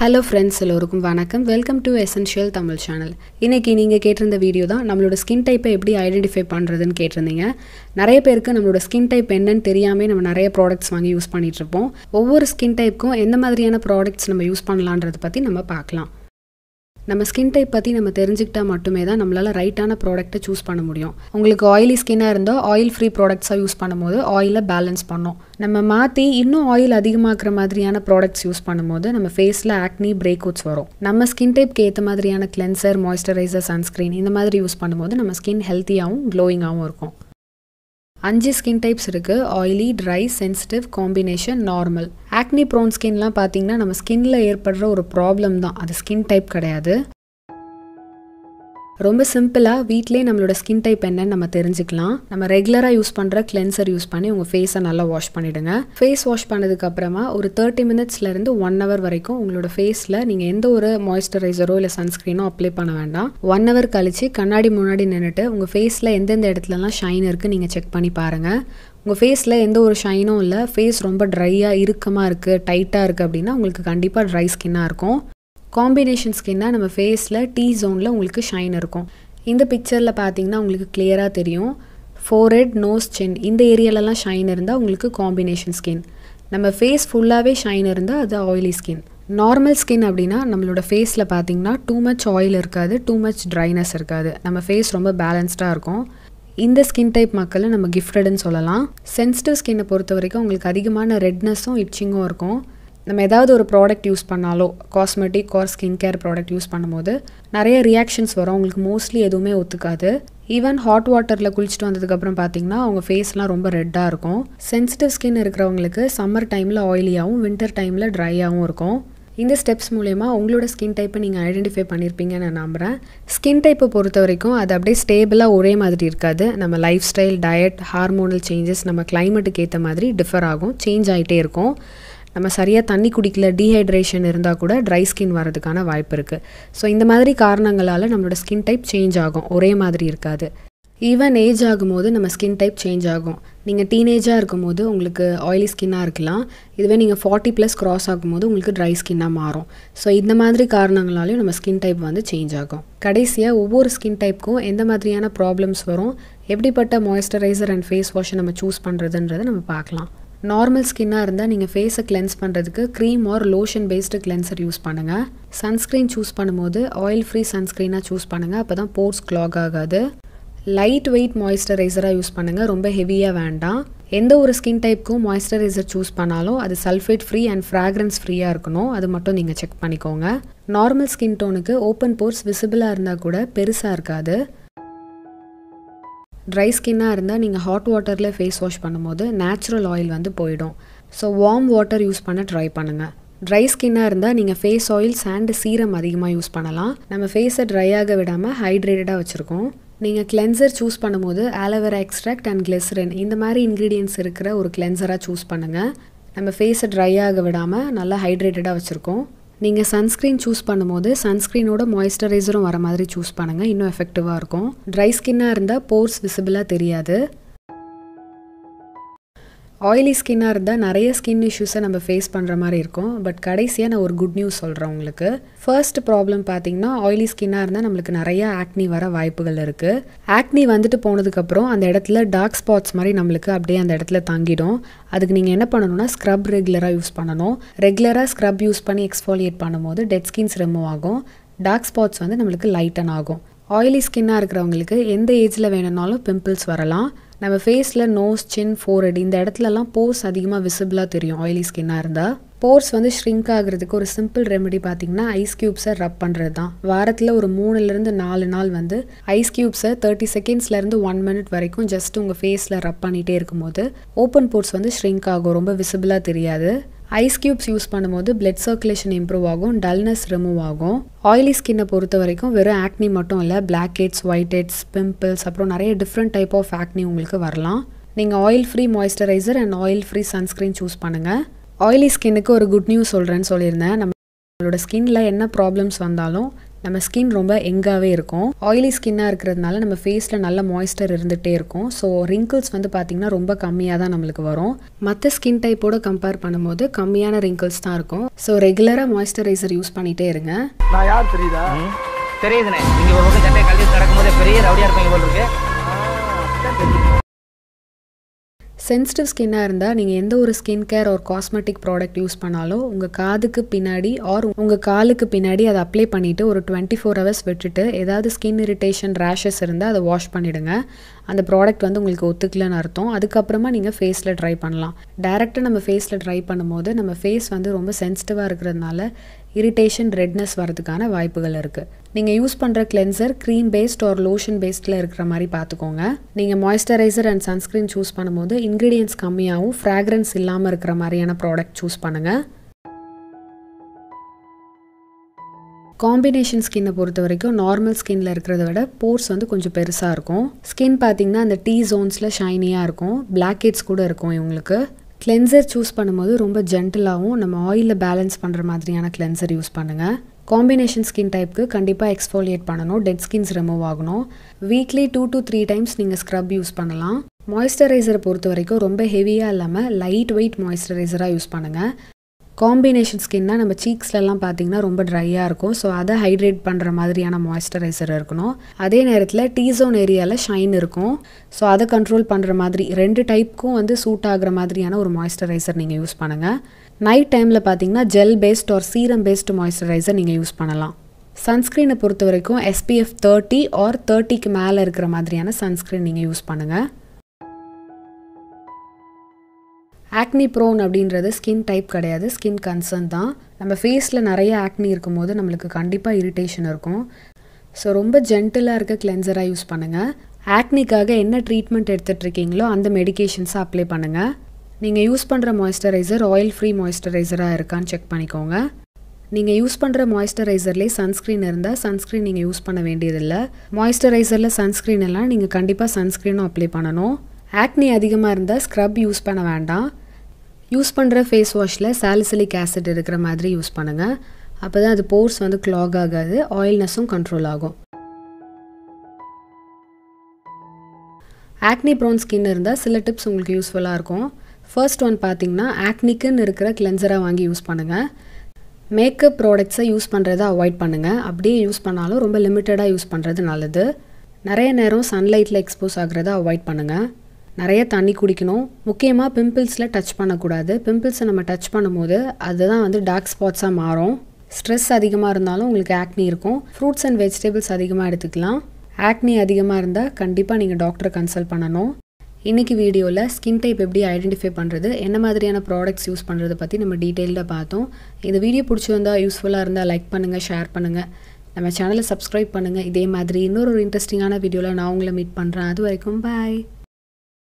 hello friends எல்லோருக்கும் வணக்கம் welcome to essential Tamil channel இன்றைக்கி நீங்கள் கேட்டிருந்த வீடியோ தான் நம்மளோட ஸ்கின் டைப்பை எப்படி ஐடென்டிஃபை பண்ணுறதுன்னு கேட்டிருந்தீங்க நிறைய பேருக்கு நம்மளோட ஸ்கின் டைப் என்னன்னு தெரியாமல் நம்ம நிறைய ப்ராடக்ட்ஸ் வாங்கி யூஸ் பண்ணிகிட்ருப்போம் ஒவ்வொரு ஸ்கின் டைப்புக்கும் எந்த மாதிரியான ப்ராடக்ட்ஸ் நம்ம யூஸ் பண்ணலான்றதை பற்றி நம்ம பார்க்கலாம் நம்ம ஸ்கின் டைப் பற்றி நம்ம தெரிஞ்சுக்கிட்டால் மட்டுமே தான் நம்மளால் ரைட்டான ப்ராடக்ட்டை சூஸ் பண்ண முடியும் உங்களுக்கு ஆயிலி ஸ்கின்னாக இருந்தால் ஆயில் ஃப்ரீ ப்ராடக்ட்ஸாக யூஸ் பண்ணும்போது ஆயிலை பேலன்ஸ் பண்ணோம் நம்ம மாற்றி இன்னும் ஆயில் அதிகமாக்குற மாதிரியான ப்ராடக்ட்ஸ் யூஸ் பண்ணும்போது நம்ம ஃபேஸில் ஆக்னி பிரேக் அவுட்ஸ் வரும் நம்ம ஸ்கின் டைப்க்கு ஏற்ற மாதிரியான கிளென்சர் மாய்ஸ்சரைசர் சன்ஸ்க்ரீன் இந்த மாதிரி யூஸ் பண்ணும்போது நம்ம ஸ்கின் ஹெல்த்தியாகவும் க்ளோயிங்காகவும் இருக்கும் அஞ்சு ஸ்கின் டைப்ஸ் இருக்குது oily dry sensitive combination normal acne prone ஸ்கின்லாம் பார்த்தீங்கன்னா நம்ம ஸ்கின்னில் ஏற்படுற ஒரு ப்ராப்ளம் தான் அது ஸ்கின் டைப் கிடையாது ரொம்ப சிம்பிளாக வீட்லேயே நம்மளோட ஸ்கின் டைப் என்னன்னு நம்ம தெரிஞ்சுக்கலாம் நம்ம ரெகுலராக யூஸ் பண்ணுற கிளென்சர் யூஸ் பண்ணி உங்கள் ஃபேஸை நல்லா வாஷ் பண்ணிவிடுங்க ஃபேஸ் வாஷ் பண்ணதுக்கப்புறமா ஒரு தேர்ட்டி மினிட்ஸ்லேருந்து ஒன் ஹவர் வரைக்கும் உங்களோட ஃபேஸில் நீங்கள் எந்த ஒரு மாய்ஸ்சரைசரோ இல்லை சன்ஸ்க்ரீனோ அப்ளை பண்ண வேண்டாம் ஒன் ஹவர் கழிச்சு கண்ணாடி முன்னாடி நின்றுட்டு உங்கள் ஃபேஸில் எந்தெந்த இடத்துலலாம் ஷைன் இருக்குது நீங்கள் செக் பண்ணி பாருங்கள் உங்கள் ஃபேஸில் எந்த ஒரு ஷைனும் இல்லை ஃபேஸ் ரொம்ப ட்ரையாக இறுக்கமாக இருக்குது டைட்டாக இருக்குது அப்படின்னா உங்களுக்கு கண்டிப்பாக ட்ரை ஸ்கின்னாக இருக்கும் காம்பினேஷன் ஸ்கின்னால் நம்ம ஃபேஸில் டீ ஜோனில் உங்களுக்கு ஷைன் இருக்கும் இந்த பிக்சரில் பார்த்தீங்கன்னா உங்களுக்கு கிளியராக தெரியும் ஃபோர்ஹெட் நோஸ் சென் இந்த ஏரியாலலாம் ஷைன் இருந்தால் உங்களுக்கு காம்பினேஷன் ஸ்கின் நம்ம ஃபேஸ் ஃபுல்லாகவே ஷைன் இருந்தால் அது ஆயிலி ஸ்கின் நார்மல் ஸ்கின் அப்படின்னா நம்மளோட ஃபேஸில் பார்த்தீங்கன்னா டூ மச் ஆயில் இருக்காது டூ மச் ட்ரைனஸ் இருக்காது நம்ம ஃபேஸ் ரொம்ப பேலன்ஸ்டாக இருக்கும் இந்த ஸ்கின் டைப் மக்களை நம்ம கிஃப்டடுன்னு சொல்லலாம் சென்சிட்டிவ் ஸ்கின்னை பொறுத்த வரைக்கும் உங்களுக்கு அதிகமான ரெட்னஸும் இச்சிங்கும் இருக்கும் நம்ம ஏதாவது ஒரு ப்ராடக்ட் யூஸ் பண்ணாலோ cosmetic or skin care product use பண்ணும்போது நிறைய ரியாக்ஷன்ஸ் வரும் அவங்களுக்கு மோஸ்ட்லி எதுவுமே ஒத்துக்காது ஈவன் ஹாட் வாட்டரில் குளிச்சுட்டு வந்ததுக்கப்புறம் பார்த்தீங்கன்னா அவங்க ஃபேஸ்லாம் ரொம்ப ரெட்டாக இருக்கும் சென்சிட்டிவ் ஸ்கின் இருக்கிறவங்களுக்கு சம்மர் டைமில் ஆயிலியாகவும் வின்டர் டைமில் ட்ரையாகவும் இருக்கும் இந்த ஸ்டெப்ஸ் மூலயமா உங்களோட ஸ்கின் டைப்பை நீங்கள் ஐடென்டிஃபை பண்ணியிருப்பீங்கன்னு நான் நம்புகிறேன் ஸ்கின் டைப்பை பொறுத்த வரைக்கும் அது அப்படியே ஸ்டேபிளாக ஒரே மாதிரி இருக்காது நம்ம life style diet hormonal changes நம்ம கிளைமேட்டுக்கு ஏற்ற மாதிரி டிஃபர் ஆகும் சேஞ்ச் ஆகிட்டே இருக்கும் நம்ம சரியாக தண்ணி குடிக்கல டீஹைட்ரேஷன் இருந்தால் கூட ட்ரை ஸ்கின் வர்றதுக்கான வாய்ப்பு இருக்குது ஸோ இந்த மாதிரி காரணங்களால் நம்மளோட ஸ்கின் டைப் சேஞ்ச் ஆகும் ஒரே மாதிரி இருக்காது ஈவன் ஏஜ் ஆகும்போது நம்ம ஸ்கின் டைப் சேஞ்ச் ஆகும் நீங்கள் டீனேஜாக இருக்கும்போது உங்களுக்கு ஆயிலி ஸ்கின்னாக இருக்கலாம் இதுவே நீங்கள் ஃபார்ட்டி ப்ளஸ் க்ராஸ் ஆகும்போது உங்களுக்கு ட்ரை ஸ்கின்னாக மாறும் ஸோ இந்த மாதிரி காரணங்களாலையும் நம்ம ஸ்கின் டைப் வந்து சேஞ்ச் ஆகும் கடைசியாக ஒவ்வொரு ஸ்கின் டைப்புக்கும் எந்த மாதிரியான ப்ராப்ளம்ஸ் வரும் எப்படிப்பட்ட மாய்ஸ்சரைசர் அண்ட் ஃபேஸ் வாஷை நம்ம சூஸ் பண்ணுறதுன்றதை நம்ம பார்க்கலாம் நார்மல் ஸ்கின்னாக இருந்தால் நீங்கள் ஃபேஸை கிளென்ஸ் பண்ணுறதுக்கு cream or lotion based cleanser use பண்ணுங்கள் சன்ஸ்க்ரீன் சூஸ் பண்ணும்போது ஆயில் ஃப்ரீ சன்ஸ்க்ரீனாக சூஸ் பண்ணுங்கள் அப்போ தான் போர்ஸ் க்ளாக் ஆகாது லைட் வெயிட் மாய்ஸ்சரைசராக யூஸ் பண்ணுங்கள் ரொம்ப ஹெவியாக வேண்டாம் எந்த ஒரு ஸ்கின் டைப்புக்கும் மாய்ஸ்சரைசர் சூஸ் பண்ணாலும் அது சல்ஃபேட் ஃப்ரீ அண்ட் ஃப்ராக்ரன்ஸ் ஃப்ரீயாக இருக்கணும் அது மட்டும் நீங்கள் செக் பண்ணிக்கோங்க நார்மல் ஸ்கின் டோனுக்கு ஓப்பன் போர்ஸ் விசிபிளாக இருந்தால் கூட பெருசாக இருக்காது ட்ரை ஸ்கின்னாக இருந்தால் நீங்கள் ஹாட் வாட்டரில் ஃபேஸ் வாஷ் பண்ணும்போது நேச்சுரல் ஆயில் வந்து போயிடும் ஸோ வார்ம் வாட்டர் யூஸ் பண்ண ட்ரை பண்ணுங்கள் ட்ரை ஸ்கின்னாக இருந்தால் நீங்கள் ஃபேஸ் ஆயில் சாண்டு சீரம் அதிகமாக யூஸ் பண்ணலாம் நம்ம ஃபேஸை ட்ரை ஆக விடாமல் ஹைட்ரேட்டடாக வச்சுருக்கோம் நீங்கள் கிளென்சர் சூஸ் பண்ணும்போது ஆலோவேரா எக்ஸ்ட்ராக்ட் அண்ட் கிளிசரின் இந்த மாதிரி இன்க்ரீடியன்ஸ் இருக்கிற ஒரு கிளென்சராக சூஸ் பண்ணுங்கள் நம்ம ஃபேஸை ட்ரை ஆக விடாமல் நல்லா ஹைட்ரேட்டடாக வச்சுருக்கோம் நீங்கள் சன்ஸ்க்ரீன் சூஸ் பண்ணும்போது சன்ஸ்க்ரீனோட மாய்ஸ்சரைசரும் வர மாதிரி சூஸ் பண்ணுங்கள் இன்னும் எஃபெக்டிவாக இருக்கும் ட்ரை ஸ்கின்னாக இருந்தால் போர்ஸ் விசிபிளாக தெரியாது ஆயிலி ஸ்கின்னாக இருந்தால் நிறைய ஸ்கின் இஷ்யூஸை நம்ம ஃபேஸ் பண்ணுற மாதிரி இருக்கும் பட் கடைசியாக நான் ஒரு குட் நியூஸ் சொல்கிறேன் உங்களுக்கு ஃபர்ஸ்ட் ப்ராப்ளம் பார்த்திங்கன்னா ஆயிலி ஸ்கின்னாக இருந்தால் நம்மளுக்கு நிறைய ஆக்னி வர வாய்ப்புகள் இருக்குது ஆக்னி வந்துட்டு போனதுக்கப்புறம் அந்த இடத்துல டார்க் ஸ்பாட்ஸ் மாதிரி நம்மளுக்கு அப்படியே அந்த இடத்துல தங்கிடும் அதுக்கு நீங்கள் என்ன பண்ணணும்னா ஸ்க்ரப் ரெகுலராக யூஸ் பண்ணணும் ரெகுலராக ஸ்க்ரப் யூஸ் பண்ணி எக்ஸ்ஃபாலியேட் பண்ணும்போது டெட் ஸ்கின்ஸ் ரிமூவ் ஆகும் டார்க் ஸ்பாட்ஸ் வந்து நம்மளுக்கு லைட்டன் ஆகும் ஆயிலி ஸ்கின்னாக இருக்கிறவங்களுக்கு எந்த ஏஜில் வேணும்னாலும் பிம்பிள்ஸ் வரலாம் நம்ம ஃபேஸில் நோஸ் சின் ஃபோரட் இந்த இடத்துலலாம் போர்ஸ் அதிகமாக விசிபிளாக தெரியும் ஆயிலி ஸ்கின்னாக இருந்தால் போர்ஸ் வந்து ஷ்ரிங்க் ஆகிறதுக்கு ஒரு சிம்பிள் ரெமெடி பார்த்தீங்கன்னா ஐஸ் க்யூப்ஸை ரப் பண்ணுறது தான் வாரத்தில் ஒரு மூணுலேருந்து நாலு நாள் வந்து ஐஸ் க்யூப்ஸை தேர்ட்டி செகண்ட்ஸ்லேருந்து ஒன் மினிட் வரைக்கும் ஜஸ்ட் உங்கள் ஃபேஸில் ரப் பண்ணிகிட்டே இருக்கும்போது ஓப்பன் போர்ஸ் வந்து ஷ்ரிங்க் ஆகும் ரொம்ப விசிபிளாக தெரியாது ஐஸ் க்யூப்ஸ் யூஸ் பண்ணும்போது பிளட் சர்க்குலேஷன் இம்ப்ரூவ் ஆகும் டல்னஸ் ரிமூவ் ஆகும் ஆயிலி ஸ்கின்னை பொறுத்த வரைக்கும் வெறும் ஆக்னி மட்டும் இல்லை black heads white heads pimples அப்புறம் நிறைய டிஃப்ரெண்ட் டைப் ஆஃப் ஆக்னி உங்களுக்கு வரலாம் நீங்கள் oil free moisturiser and oil free sunscreen choose பண்ணுங்கள் ஆயிலி ஸ்கின்னுக்கு ஒரு குட் நியூஸ் சொல்கிறேன்னு சொல்லியிருந்தேன் நம்ம நம்மளோட ஸ்கின்ல என்ன ப்ராப்ளம்ஸ் வந்தாலும் நம்ம ஸ்கின் ரொம்ப எங்காகவே இருக்கும் ஆயிலி ஸ்கின்னாக இருக்கிறதுனால நம்ம ஃபேஸில் நல்ல மாய்ஸ்டர் இருந்துகிட்டே இருக்கும் ஸோ ரிங்கிள்ஸ் வந்து பார்த்திங்கன்னா ரொம்ப கம்மியாக தான் நம்மளுக்கு வரும் மற்ற ஸ்கின் டைப்போடு கம்பேர் பண்ணும்போது கம்மியான ரிங்கிள்ஸ் தான் இருக்கும் ஸோ ரெகுலராக மாய்ஸ்சரைசர் யூஸ் பண்ணிகிட்டே இருங்க நான் யார் தெரியுதா தெரியுதுண்ணே நீங்கள் ஒரு பக்கம் நடக்கும்போது பெரிய ரவுடியாக இருப்பீங்க போல் இருக்கு சென்சிட்டிவ் ஸ்கின்னாக இருந்தால் நீங்கள் எந்த ஒரு ஸ்கின் கேர் ஒரு காஸ்மெட்டிக் ப்ராடக்ட் யூஸ் பண்ணாலும் உங்கள் காதுக்கு பின்னாடி ஆர் உங்கள் காலுக்கு பின்னாடி அதை அப்ளை பண்ணிவிட்டு ஒரு டுவெண்ட்டி ஃபோர் ஹவர்ஸ் விட்டுட்டு ஏதாவது ஸ்கின் இரிட்டேஷன் ரேஷஸ் இருந்தால் அதை வாஷ் பண்ணிவிடுங்க அந்த ப்ராடக்ட் வந்து உங்களுக்கு ஒத்துக்கலன்னு அர்த்தம் அதுக்கப்புறமா நீங்கள் ஃபேஸில் ட்ரை பண்ணலாம் டேரெக்டாக நம்ம ஃபேஸில் ட்ரை பண்ணும்போது நம்ம ஃபேஸ் வந்து ரொம்ப சென்சிட்டிவாக இருக்கிறதுனால இரிட்டேஷன் ரெட்னஸ் வரதுக்கான வாய்ப்புகள் இருக்குது நீங்கள் யூஸ் பண்ணுற கிளென்சர் க்ரீம் பேஸ்ட் ஒரு லோஷன் பேஸ்டில் இருக்கிற மாதிரி பார்த்துக்கோங்க நீங்கள் மாய்ஸ்சரைசர் அண்ட் சன்ஸ்க்ரீன் சூஸ் பண்ணும்போது இன்க்ரீடியன்ஸ் கம்மியாகவும் ஃப்ராக்ரன்ஸ் இல்லாமல் இருக்கிற மாதிரியான ப்ராடக்ட் சூஸ் பண்ணுங்கள் காம்பினேஷன் ஸ்கின்னை பொறுத்த வரைக்கும் நார்மல் ஸ்கின்ல இருக்கிறத விட போர்ஸ் வந்து கொஞ்சம் பெருசாக இருக்கும் ஸ்கின் பார்த்தீங்கன்னா அந்த டீ ஜோன்ஸில் ஷைனியாக இருக்கும் பிளாக் ஹெட்ஸ் கூட இருக்கும் இவங்களுக்கு கிளென்சர் சூஸ் பண்ணும்போது ரொம்ப ஜென்டிலாகவும் நம்ம ஆயிலில் பேலன்ஸ் பண்ணுற மாதிரியான கிளென்சர் யூஸ் பண்ணுங்கள் காம்பினேஷன் ஸ்கின் டைப்புக்கு கண்டிப்பாக எக்ஸ்ஃபோலியேட் பண்ணணும் டெட் ஸ்கின்ஸ் ரிமூவ் ஆகணும் weekly two to three times நீங்கள் ஸ்க்ரப் யூஸ் பண்ணலாம் மாய்ஸ்சரைசரை பொறுத்த வரைக்கும் ரொம்ப ஹெவியாக இல்லாமல் லைட் வெயிட் மாய்ஸ்சரைசராக யூஸ் பண்ணுங்கள் காம்பினேஷன் ஸ்கின்னா நம்ம சீக்ஸ்லலாம் பார்த்தீங்கன்னா ரொம்ப ட்ரையாக இருக்கும் ஸோ அதை ஹைட்ரேட் பண்ணுற மாதிரியான மாய்ஸ்சரைசர் இருக்கணும் அதே நேரத்தில் டீசோன் ஏரியாவில் ஷைன் இருக்கும் ஸோ அதை கண்ட்ரோல் பண்ணுற மாதிரி ரெண்டு டைப்புக்கும் வந்து சூட் ஆகிற மாதிரியான ஒரு மாய்ஸ்சரைசர் நீங்கள் யூஸ் பண்ணுங்கள் நைட் டைமில் பார்த்தீங்கன்னா ஜெல் பேஸ்ட் ஒரு சீரம் பேஸ்டு மாய்ஸ்சரைசர் நீங்கள் யூஸ் பண்ணலாம் சன்ஸ்க்ரீனை பொறுத்த வரைக்கும் எஸ்பிஎஃப் தேர்ட்டி ஆர் தேர்ட்டிக்கு மேலே இருக்கிற மாதிரியான சன்ஸ்க்ரீன் நீங்கள் யூஸ் பண்ணுங்கள் ஆக்னி ப்ரோன் அப்படின்றது ஸ்கின் டைப் கிடையாது ஸ்கின் கன்சர்ன் தான் நம்ம ஃபேஸில் நிறைய ஆக்னி இருக்கும் போது நம்மளுக்கு கண்டிப்பாக இரிட்டேஷன் இருக்கும் ஸோ ரொம்ப ஜென்டிலாக இருக்க கிளென்சராக யூஸ் பண்ணுங்கள் ஆக்னிக்காக என்ன ட்ரீட்மெண்ட் எடுத்துகிட்ருக்கீங்களோ அந்த மெடிகேஷன்ஸை அப்ளை பண்ணுங்கள் நீங்கள் யூஸ் பண்ணுற மாய்ஸ்சரைசர் ஆயில் ஃப்ரீ மாய்ஸ்சரைசராக இருக்கான்னு செக் பண்ணிக்கோங்க நீங்கள் யூஸ் பண்ணுற மாய்ஸ்சரைசர்லேயே சன்ஸ்க்ரீன் இருந்தால் சன்ஸ்க்ரீன் நீங்கள் யூஸ் பண்ண வேண்டியதில்லை மாய்ஸ்சரைசரில் சன்ஸ்க்ரீன் எல்லாம் நீங்கள் கண்டிப்பாக சன்ஸ்க்ரீனும் அப்ளை பண்ணணும் ஆக்னி அதிகமாக இருந்தால் ஸ்க்ரப் யூஸ் பண்ண வேண்டாம் யூஸ் பண்ணுற ஃபேஸ் வாஷில் சாலிசிலிக் ஆசிட் இருக்கிற மாதிரி யூஸ் பண்ணுங்கள் அப்போ தான் அது போர்ஸ் வந்து க்ளாக் ஆகாது ஆயில்னஸும் கண்ட்ரோல் ஆகும் ஆக்னி ப்ரௌன் ஸ்கின் இருந்தால் சில டிப்ஸ் உங்களுக்கு யூஸ்ஃபுல்லாக இருக்கும் ஃபர்ஸ்ட் ஒன் பார்த்திங்கன்னா ஆக்னிக்குன்னு இருக்கிற கிளென்சராக வாங்கி யூஸ் பண்ணுங்கள் மேக்கப் ப்ராடக்ட்ஸை யூஸ் பண்ணுறதை அவாய்ட் பண்ணுங்கள் அப்படியே யூஸ் பண்ணாலும் ரொம்ப லிமிட்டடாக யூஸ் பண்ணுறது நல்லது நிறைய நேரம் சன்லைட்டில் எக்ஸ்போஸ் ஆகிறத அவாய்ட் பண்ணுங்கள் நிறைய தண்ணி குடிக்கணும் முக்கியமாக பிம்பிள்ஸில் டச் பண்ணக்கூடாது பிம்பிள்ஸை நம்ம டச் பண்ணும்போது அதுதான் வந்து டார்க் ஸ்பாட்ஸாக மாறும் ஸ்ட்ரெஸ் அதிகமாக இருந்தாலும் உங்களுக்கு ஆக்னி இருக்கும் ஃப்ரூட்ஸ் அண்ட் வெஜிடபிள்ஸ் அதிகமாக எடுத்துக்கலாம் ஆக்னி அதிகமாக இருந்தால் கண்டிப்பாக நீங்கள் டாக்டரை கன்சல்ட் பண்ணணும் இன்றைக்கி வீடியோவில் ஸ்கின் டைப் எப்படி ஐடென்டிஃபை பண்ணுறது என்ன மாதிரியான ப்ராடக்ட்ஸ் யூஸ் பண்ணுறது பற்றி நம்ம டீட்டெயில்டாக பார்த்தோம் இந்த வீடியோ பிடிச்சிருந்தால் யூஸ்ஃபுல்லாக இருந்தால் லைக் பண்ணுங்கள் ஷேர் பண்ணுங்கள் நம்ம சேனலை சப்ஸ்கிரைப் பண்ணுங்கள் இதே மாதிரி இன்னொரு இன்ட்ரெஸ்டிங்கான வீடியோவில் நான் உங்களை மீட் பண்ணுறேன் அது வரைக்கும் பாய்